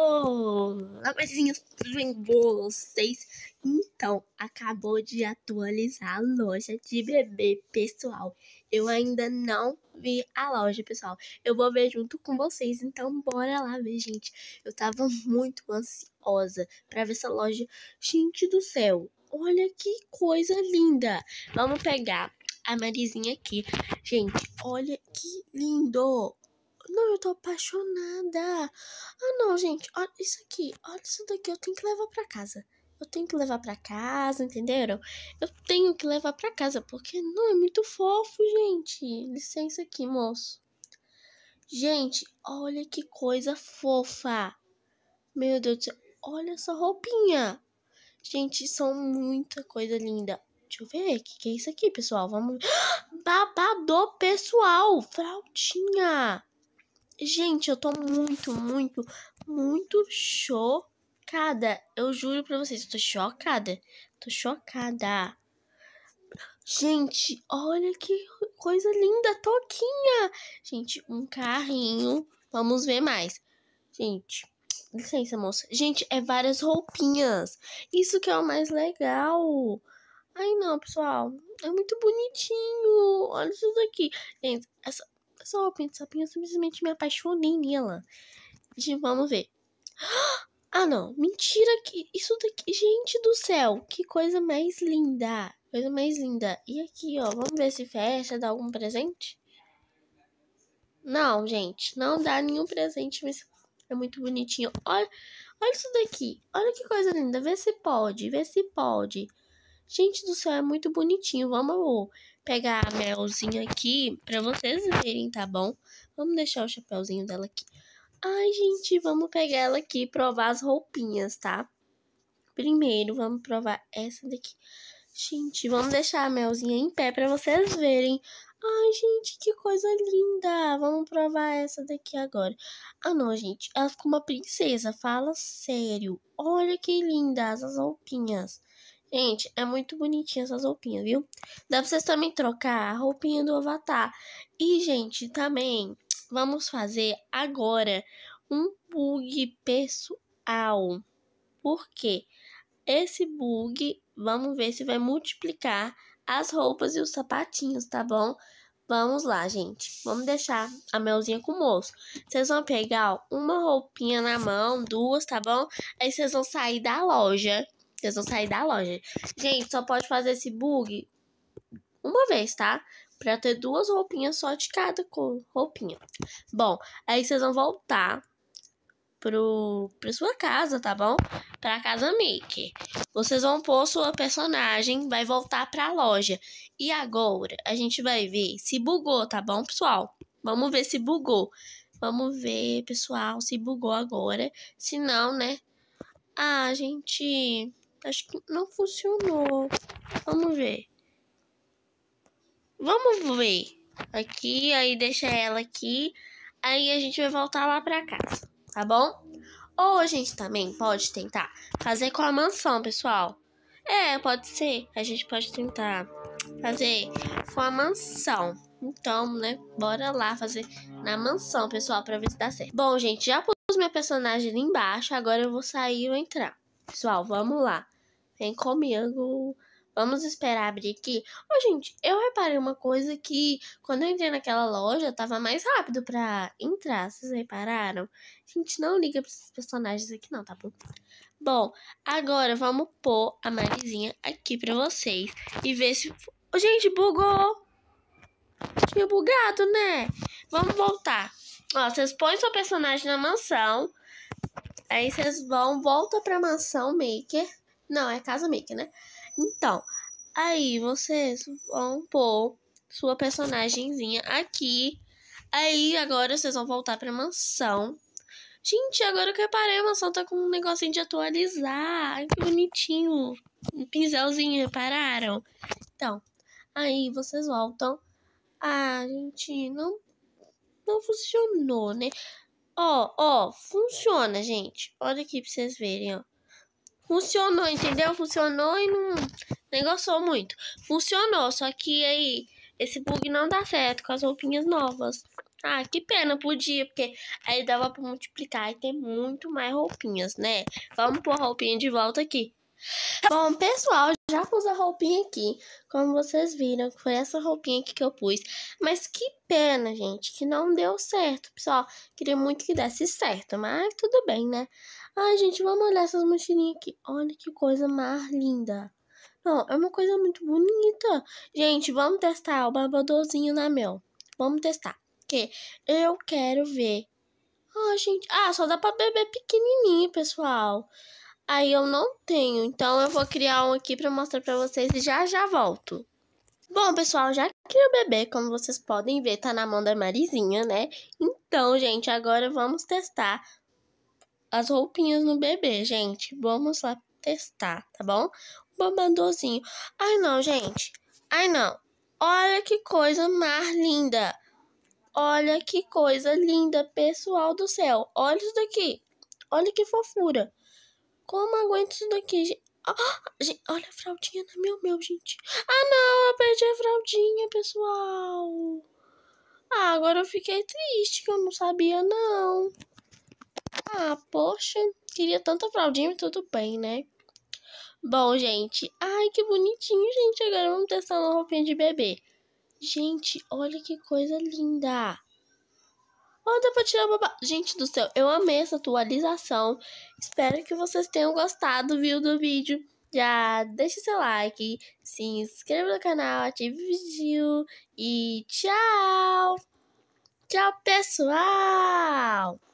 Olá, coisinhas, tudo bem com vocês? Então, acabou de atualizar a loja de bebê, pessoal. Eu ainda não vi a loja, pessoal. Eu vou ver junto com vocês, então bora lá ver, gente. Eu tava muito ansiosa pra ver essa loja. Gente do céu, olha que coisa linda. Vamos pegar a Marizinha aqui. Gente, olha que lindo! Não, eu tô apaixonada. Ah, não, gente, olha isso aqui. Olha isso daqui, eu tenho que levar pra casa. Eu tenho que levar pra casa, entenderam? Eu tenho que levar pra casa, porque não é muito fofo, gente. Licença aqui, moço. Gente, olha que coisa fofa. Meu Deus do céu, olha essa roupinha. Gente, são muita coisa linda. Deixa eu ver, o que, que é isso aqui, pessoal? Vamos... Babado, pessoal! Fraldinha! Gente, eu tô muito, muito, muito chocada. Eu juro pra vocês, eu tô chocada. Tô chocada. Gente, olha que coisa linda, toquinha. Gente, um carrinho. Vamos ver mais. Gente, licença, moça. Gente, é várias roupinhas. Isso que é o mais legal. Ai, não, pessoal. É muito bonitinho. Olha isso daqui. Gente, essa, Sapinho. Então Sapinho, eu simplesmente me apaixonei nela. De, vamos ver. Ah, não. Mentira que isso daqui... Gente do céu, que coisa mais linda. Coisa mais linda. E aqui, ó, vamos ver se fecha, dá algum presente? Não, gente, não dá nenhum presente, mas é muito bonitinho. Olha, olha isso daqui. Olha que coisa linda. Vê se pode, vê se pode. Gente do céu, é muito bonitinho. Vamos pegar a Melzinha aqui pra vocês verem, tá bom? Vamos deixar o chapéuzinho dela aqui. Ai, gente, vamos pegar ela aqui e provar as roupinhas, tá? Primeiro, vamos provar essa daqui. Gente, vamos deixar a Melzinha em pé pra vocês verem. Ai, gente, que coisa linda! Vamos provar essa daqui agora. Ah, não, gente, ela ficou uma princesa, fala sério. Olha que lindas as roupinhas. Gente, é muito bonitinha essas roupinhas, viu? Dá pra vocês também trocar a roupinha do Avatar. E, gente, também vamos fazer agora um bug pessoal. Por quê? Esse bug, vamos ver se vai multiplicar as roupas e os sapatinhos, tá bom? Vamos lá, gente. Vamos deixar a Melzinha com o moço. Vocês vão pegar ó, uma roupinha na mão, duas, tá bom? Aí vocês vão sair da loja eles vão sair da loja. Gente, só pode fazer esse bug uma vez, tá? Pra ter duas roupinhas só de cada roupinha. Bom, aí vocês vão voltar pro, pra sua casa, tá bom? Pra casa Mickey. Vocês vão pôr sua personagem, vai voltar pra loja. E agora a gente vai ver se bugou, tá bom, pessoal? Vamos ver se bugou. Vamos ver, pessoal, se bugou agora. Se não, né? Ah, gente. Acho que não funcionou. Vamos ver. Vamos ver. Aqui, aí deixa ela aqui. Aí a gente vai voltar lá pra casa, tá bom? Ou a gente também pode tentar fazer com a mansão, pessoal. É, pode ser. A gente pode tentar fazer com a mansão. Então, né, bora lá fazer na mansão, pessoal, pra ver se dá certo. Bom, gente, já pus minha personagem ali embaixo. Agora eu vou sair e entrar. Pessoal, vamos lá. Vem comigo. Vamos esperar abrir aqui. Ô, gente, eu reparei uma coisa que quando eu entrei naquela loja, tava mais rápido pra entrar. Vocês repararam? A gente não liga pra esses personagens aqui não, tá bom? Bom, agora vamos pôr a Marizinha aqui pra vocês. E ver se... Oh, gente, bugou! Tinha bugado, né? Vamos voltar. Ó, vocês põem seu personagem na mansão. Aí vocês vão, volta pra mansão maker. Não, é casa maker, né? Então, aí vocês vão pôr sua personagemzinha aqui. Aí agora vocês vão voltar pra mansão. Gente, agora que eu reparei, a mansão tá com um negocinho de atualizar. Ai, que bonitinho. Um pincelzinho, repararam? Então, aí vocês voltam. Ah, gente, não, não funcionou, né? Ó, ó, funciona, gente. Olha aqui pra vocês verem, ó. Funcionou, entendeu? Funcionou e não negociou muito. Funcionou, só que aí esse bug não dá certo com as roupinhas novas. Ah, que pena, podia, porque aí dava pra multiplicar e ter muito mais roupinhas, né? Vamos pôr a roupinha de volta aqui. Tá bom, pessoal, já pus a roupinha aqui. Como vocês viram, foi essa roupinha aqui que eu pus. Mas que pena, gente, que não deu certo. Pessoal, queria muito que desse certo, mas tudo bem, né? Ai, gente, vamos olhar essas mochilinhas aqui. Olha que coisa mais linda. Não, é uma coisa muito bonita. Gente, vamos testar o babadorzinho na mel. Vamos testar. Porque eu quero ver. Ah, gente. Ah, só dá pra beber pequenininho, pessoal. Aí eu não tenho, então eu vou criar um aqui para mostrar para vocês e já já volto. Bom, pessoal, já que o bebê, como vocês podem ver, tá na mão da Marizinha, né? Então, gente, agora vamos testar as roupinhas no bebê, gente. Vamos lá testar, tá bom? Babadorzinho. Ai, não, gente. Ai, não. Olha que coisa mais linda. Olha que coisa linda, pessoal do céu. Olha isso daqui. Olha que fofura. Como aguento isso daqui, gente? Ah, gente, olha a fraldinha no meu meu, gente. Ah, não, eu perdi a fraldinha, pessoal. Ah, agora eu fiquei triste, que eu não sabia, não. Ah, poxa, queria tanta fraldinha, mas tudo bem, né? Bom, gente, ai, que bonitinho, gente. Agora vamos testar uma roupinha de bebê. Gente, olha que coisa linda. Ou pra tirar Gente do céu, eu amei essa atualização. Espero que vocês tenham gostado, viu, do vídeo. Já deixe seu like, se inscreva no canal, ative o vídeo e tchau! Tchau, pessoal!